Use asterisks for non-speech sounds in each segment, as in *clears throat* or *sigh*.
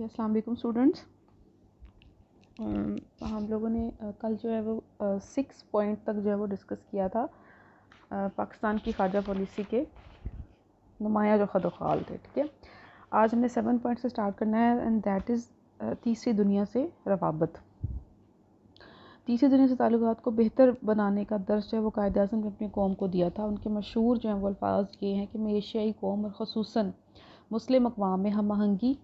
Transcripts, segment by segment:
जी अस्सलाम वालेकुम स्टूडेंट्स हम लोगों ने कल जो है वो सिक्स पॉइंट तक जो है वो डिस्कस किया था पाकिस्तान की खारजा पॉलिसी के नुमाया जो खद थे ठीक है आज हमने सेवन पॉइंट से स्टार्ट करना है एंड दैट इज़ तीसरी दुनिया से रवाबत तीसरी दुनिया से ताल्लुक को बेहतर बनाने का दर्ज जो है वो कायद अजम ने अपनी कौम को दिया था उनके मशहूर जो है वो अल्फाज ये हैं कि मैं एशियाई कौम और खसूस मुस्लिम अकवाम में हम आहंगी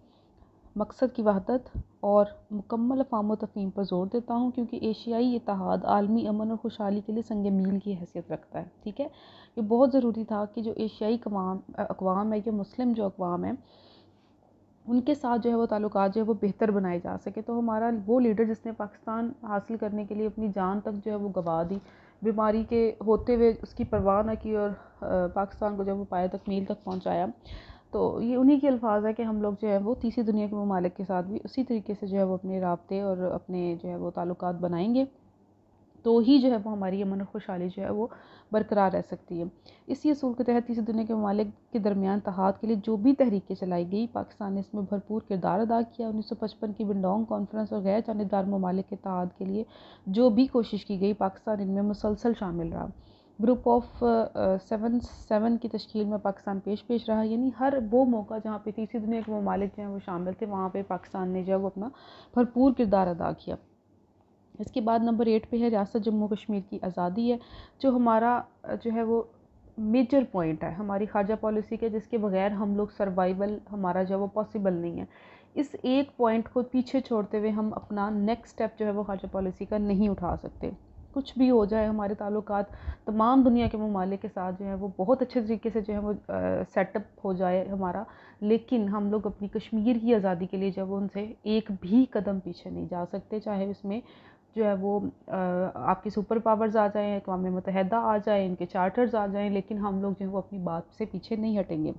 मकसद की वहादत और मुकम्मल अफ़ाम तफ़ीम पर ज़ोर देता हूँ क्योंकि एशियाई इतिहाद आलमी अमन और खुशहाली के लिए संग मील की हैसियत रखता है ठीक है ये बहुत ज़रूरी था कि जो एशियाई कवाम अकवाम है या मुस्लिम जो अकवाम है उनके साथ जो है वो ताल्लुक जो है वो बेहतर बनाए जा सके तो हमारा वो लीडर जिसने पाकिस्तान हासिल करने के लिए अपनी जान तक जो है वो गवा दी बीमारी के होते हुए उसकी परवाह न की और पाकिस्तान को जब वो पाए तकमील तक पहुँचाया तो ये उन्हीं के अल्फाज है कि हम लोग जो है वो तीसरी दुनिया के ममालिक के साथ भी उसी तरीके से जो है वो अपने रबते और अपने जो है वो ताल्लुक बनाएंगे तो ही जो है वो हमारी अमन और खुशहाली जो है वो बरकरार रह सकती है इसी असूल के तहत तीसरी दुनिया के ममालिक के दरमियान तहाद के लिए जो भी तहरीकें चलाई गई पाकिस्तान ने इसमें भरपूर किरदार अदा किया उन्नीस सौ पचपन की बिंडोंग कॉन्फ्रेंस और गैर जानबदार ममालिक के तहद के लिए जो भी कोशिश की गई पाकिस्तान इनमें मुसलसल शामिल रहा ग्रुप ऑफ सेवन सेवन की तश्ल में पाकिस्तान पेश पेश रहा यानी हर वो मौका जहाँ पे तीसरी दुनिया के ममालिक जो हैं वो शामिल थे वहाँ पे पाकिस्तान ने जो है वो अपना भरपूर किरदार अदा किया इसके बाद नंबर एट पे है रियासत जम्मू कश्मीर की आज़ादी है जो हमारा जो है वो मेजर पॉइंट है हमारी खारजा पॉलिसी के जिसके बगैर हम लोग सर्वाइवल हमारा जो है वो पॉसिबल नहीं है इस एक पॉइंट को पीछे छोड़ते हुए हम अपना नेक्स्ट स्टेप जो है वो खारजा पॉलिसी का नहीं उठा सकते कुछ भी हो जाए हमारे ताल्लुक तमाम दुनिया के ममालिक के साथ जो है वो बहुत अच्छे तरीके से जो है वो सेटअप हो जाए हमारा लेकिन हम लोग अपनी कश्मीर की आज़ादी के लिए जब उनसे एक भी कदम पीछे नहीं जा सकते चाहे उसमें जो है वो आपकी सुपर पावर्स आ जाएँ अकवा मतहदा आ जाए इनके चार्टर्स आ जाएँ लेकिन हम लोग जो है वो अपनी बात से पीछे नहीं हटेंगे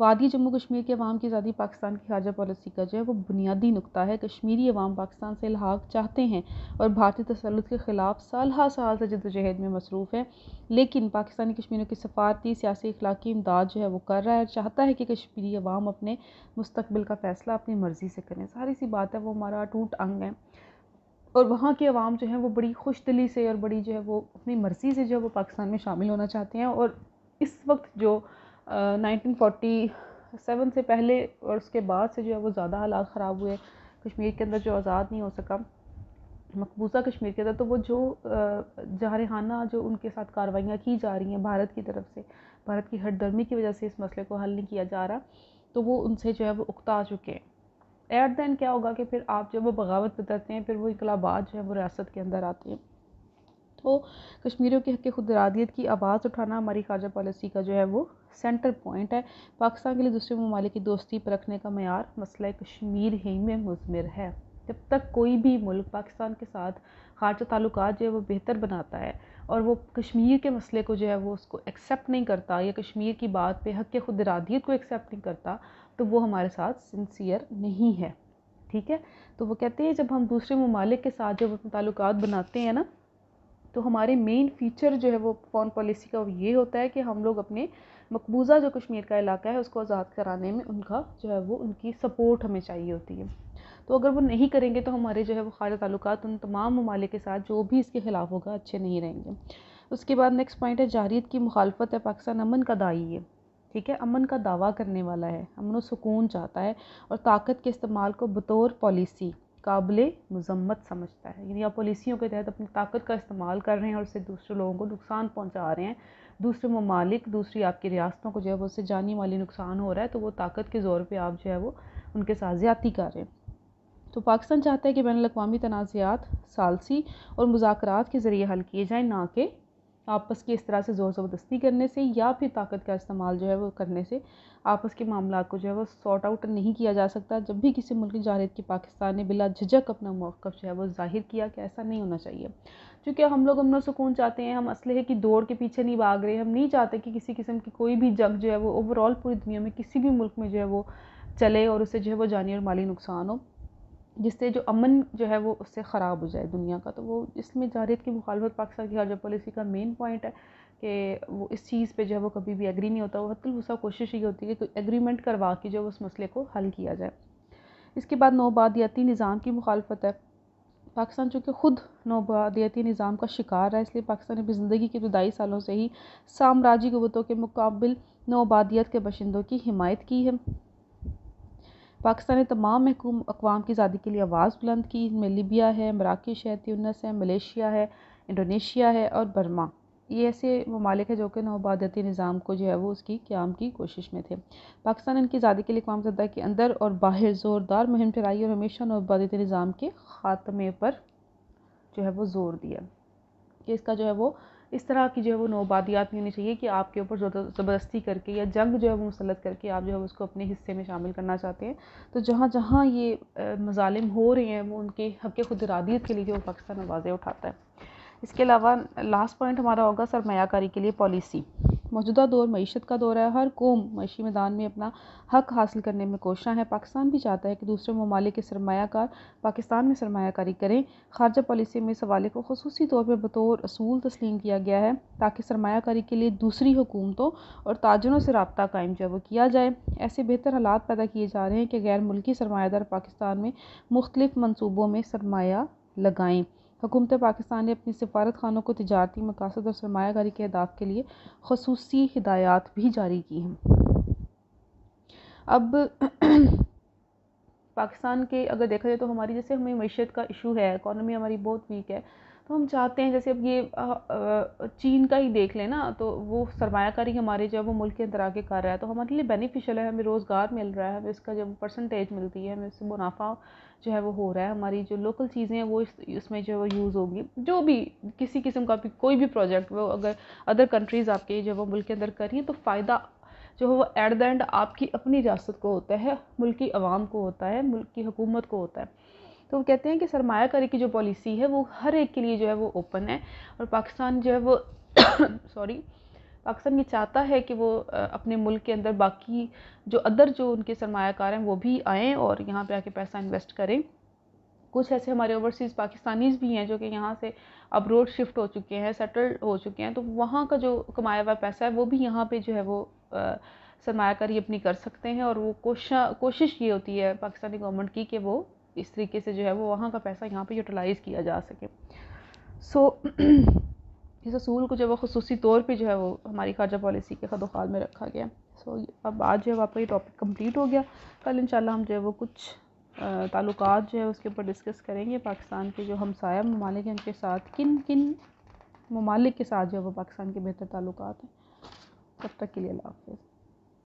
वादी जम्मू कश्मीर के अवाम की आज़ादी पाकिस्तान की खारजा पॉलिसी का जो है वो बुनियादी नुकता है कश्मीरी अवाम पाकिस्तान से लहाक चाहते हैं और भारतीय तसलुत के ख़िलाफ़ साल हा साल से जदोजहद में मसरूफ़ है लेकिन पाकिस्तानी कश्मीरों की सफारती सियासी इखलाकी इमदाद जो है वो कर रहा है और चाहता है कि कश्मीरी अवाम अपने मुस्तबिल का फ़ैसला अपनी मर्ज़ी से करें सारी सी बात है वो हमारा टूट अंग है और वहाँ के आवाम जो है वो बड़ी खुश दिली से और बड़ी जो है वो अपनी मर्ज़ी से जो है वो पाकिस्तान में शामिल होना चाहते हैं और इस वक्त जो नाइनटीन से पहले और उसके बाद से जो है वो ज़्यादा हालात ख़राब हुए कश्मीर के अंदर जो आज़ाद नहीं हो सका मकबूजा कश्मीर के अंदर तो वो जो जारहाना जो उनके साथ कार्रवाइयाँ की जा रही हैं भारत की तरफ से भारत की हटदर्मी की वजह से इस मसले को हल नहीं किया जा रहा तो वो उनसे जो है वो उकता चुके हैं एट दैन क्या होगा कि फिर आप जब वो बगावत बदलते हैं फिर वो इकलाबाद जो है वो रियासत के अंदर आते हैं तो कश्मीरियों के हक़ खुदरादियत की आवाज़ उठाना हमारी खारजा पॉलिसी का जो है वो सेंटर पॉइंट है पाकिस्तान के लिए दूसरे ममालिक की दोस्ती परखने का मैार मसला कश्मीर ही में मजमर है जब तक कोई भी मुल्क पाकिस्तान के साथ खारजा ताल्लुक जो है वो बेहतर बनाता है और वो कश्मीर के मसले को जो है वो उसको एक्सेप्ट नहीं करता या कश्मीर की बात पे हक खुद इरादियत को एक्सेप्ट नहीं करता तो वो हमारे साथ सिंसियर नहीं है ठीक है तो वो कहते हैं जब हम दूसरे ममालिक के साथ जब अपने ताल्लुक बनाते हैं ना तो हमारे मेन फीचर जो है वो फॉरन पॉलिसी का वो ये होता है कि हम लोग अपने मकबूजा जो कश्मीर का इलाका है उसको आज़ाद कराने में उनका जो है वो उनकी सपोर्ट हमें चाहिए होती है तो अगर वो नहीं करेंगे तो हमारे जो है वो खारे ताल्लुक उन तमाम ममालिक के साथ जो भी इसके ख़िलाफ़ होगा अच्छे नहीं रहेंगे उसके बाद नेक्स्ट पॉइंट है जारीत की मुखालफत है पाकिस्तान अमन का दाई है ठीक है अमन का दावा करने वाला है अमन सुकून चाहता है और ताकत के इस्तेमाल को बतौर पॉलिसी काबिल मजम्मत समझता है यानी आप पॉलिसियों के तहत अपनी ताकत का इस्तेमाल कर रहे हैं और उससे दूसरे लोगों को नुकसान पहुँचा रहे हैं दूसरे ममालिक दूसरी आपकी रियासतों को जो है वो उससे जानी वाली नुकसान हो रहा है तो वो ताकत के ज़ोर पर आप जो है वो उनके साथ ज़्यादती कर रहे हैं तो पाकिस्तान चाहता है कि बैन अवी तनाज़ात सालसी और मुजाकर के ज़रिए हल किए जाएँ ना कि आपस की इस तरह से ज़ोर ज़बरदस्ती करने से या फिर ताकत का इस्तेमाल जो है वो करने से आपस के मामला को जो है वो सॉर्ट आउट नहीं किया जा सकता जब भी किसी मुल्क जाहिर की पाकिस्तान ने बिला झिझक अपना मौक़ जो है वो ज़ाहिर किया कि ऐसा नहीं होना चाहिए क्योंकि हम लोग अमन सुकून चाहते हैं हम असलहे की दौड़ के पीछे नहीं भाग रहे हम नहीं चाहते कि किसी किस्म की कोई भी जंग जो है वो ओवरऑल पूरी दुनिया में किसी भी मुल्क में जो है वो चले और उसे जो है वो जानी और माली नुकसान हो जिससे जो अमन जो है वो उससे ख़राब हो जाए दुनिया का तो वो इसमें जारियत की मुखालफत पाकिस्तान की खारजा पॉलिसी का मेन पॉइंट है कि वो इस चीज़ पे जो है वो कभी भी एग्री नहीं होता वो हतलहुसा कोशिश ये होती है कि एग्रीमेंट करवा के जो उस मसले को हल किया जाए इसके बाद नौबादियाती निज़ाम की मुखालफत है पाकिस्तान चूँकि ख़ुद नौबादियाती निज़ाम का शिकार है इसलिए पाकिस्तान अपनी ज़िंदगी के जुदाई सालों से ही साम्राज्य कवतों के मुकाबल नौबादियात के बशिंदों की हिमायत की है पाकिस्तान ने तमाम महकूम अकवाम की आज़ादी के लिए आवाज़ बुलंद की इनमें लिबिया है मराकश है त्यूनस है मलेशिया है इंडोनेशिया है और बर्मा ये ऐसे ममालिक हैं जो कि नौबादती निज़ाम को जो है वो उसकी क्याम की कोशिश में थे पाकिस्तान इनकी आज़ादी के लिए कवाम सदा के अंदर और बाहर ज़ोरदार मुहिम चलाई और हमेशा नौबादती निज़ाम के ख़ात्मे पर जो है वो ज़ोर दिया कि इसका जो है वो इस तरह की जो है वो नौबादियात नहीं होनी चाहिए कि आपके ऊपर ज़बरदस्ती करके या जंग जो है वो मुसलत करके आप जो है उसको अपने हिस्से में शामिल करना चाहते हैं तो जहाँ जहाँ ये मजालिम हो रहे हैं वो उनके हक़ खुद इरादियत के लिए जो पाकिस्तान आवाज़ें उठाता है इसके अलावा लास्ट पॉइंट हमारा होगा सरमाकारी के लिए पॉलिसी मौजूदा दौर मीशत का दौर है हर कौम मीशी मैदान में अपना हक हासिल करने में कोशा है पाकिस्तान भी चाहता है कि दूसरे ममालिक के सरमाकार पाकिस्तान में सरमाकारी करें खारजा पॉलिसी में इस हवाले को खसूस तौर पर बतौर असूल तस्लीम किया गया है ताकि सरमाकारी के लिए दूसरी हुकूमतों और ताजरों से रबता कायम जब वो किया जाए ऐसे बेहतर हालात पैदा किए जा रहे हैं कि गैर मुल्की सरमादार पाकिस्तान में मुख्तलिफ मनसूबों में सरमाया लगाएँ हुकूमत पाकिस्तान ने अपने सफारत खानों को तजारती मकासद और सरमाकारी के अहदाफ के लिए खसूस हिदायत भी जारी की हैं अब *clears throat* पाकिस्तान के अगर देखा जाए तो हमारी जैसे हमें मीशत का इशू है इकानमी हमारी बहुत वीक है तो हम चाहते हैं जैसे अब ये चीन का ही देख लें ना तो वो सरमाकारी हमारे जो है वो मुल्क के अंदर आके कर रहा है तो हमारे लिए बेनिफिशियल है हमें रोज़गार मिल रहा है हमें इसका जब परसेंटेज मिलती है हमें उससे मुनाफा जो है वो हो रहा है हमारी जो लोकल चीज़ें हैं वो इस इसमें जो है वो यूज़ होगी जो भी किसी किस्म का भी कोई भी प्रोजेक्ट वो अगर अदर कंट्रीज़ आपके जो है वो मुल्क के अंदर करिए तो फ़ायदा जो है वो एट द एंड आपकी अपनी रियासत को होता है मुल्क की आवाम को होता है मुल्क की हुकूमत को होता है तो वो कहते हैं कि सरमाकारी की जो पॉलिसी है वो हर एक के लिए जो है वो ओपन है और पाकिस्तान जो है वो सॉरी *coughs* पाकिस्तान ये चाहता है कि वो अपने मुल्क के अंदर बाकी जो अदर जो उनके सरमाकार हैं वो भी आएँ और यहाँ पर आके पैसा इन्वेस्ट करें कुछ ऐसे हमारे ओवरसीज़ पाकिस्तानीज़ भी हैं जो कि यहाँ से अब रोड शिफ्ट हो चुके हैं सेटल हो चुके हैं तो वहाँ का जो कमाया हुआ पैसा है वो भी यहाँ पे जो है वो सरमाकारी अपनी कर सकते हैं और वो कोशा कोशिश ये होती है पाकिस्तानी गवर्नमेंट की कि वो इस तरीके से जो है वो वहाँ का पैसा यहाँ पे यूटिलाइज़ किया जा सके सो so, *clears throat* इस असूल को जो है खसूस तौर पर जो है वो हमारी खारजा पॉलिसी के खदोखाल में रखा गया सो so, अब आज जो है आपका ये टॉपिक कम्प्लीट हो गया कल इन हम जो है वो कुछ ताल्लुक जो है उसके ऊपर डिस्कस करेंगे पाकिस्तान के जो हमसाया ममालिक हैं उनके साथ किन किन ममालिक के साथ जो है वो पाकिस्तान के बेहतर ताल्लुक हैं तब तक के लिए अल्लाह हाफ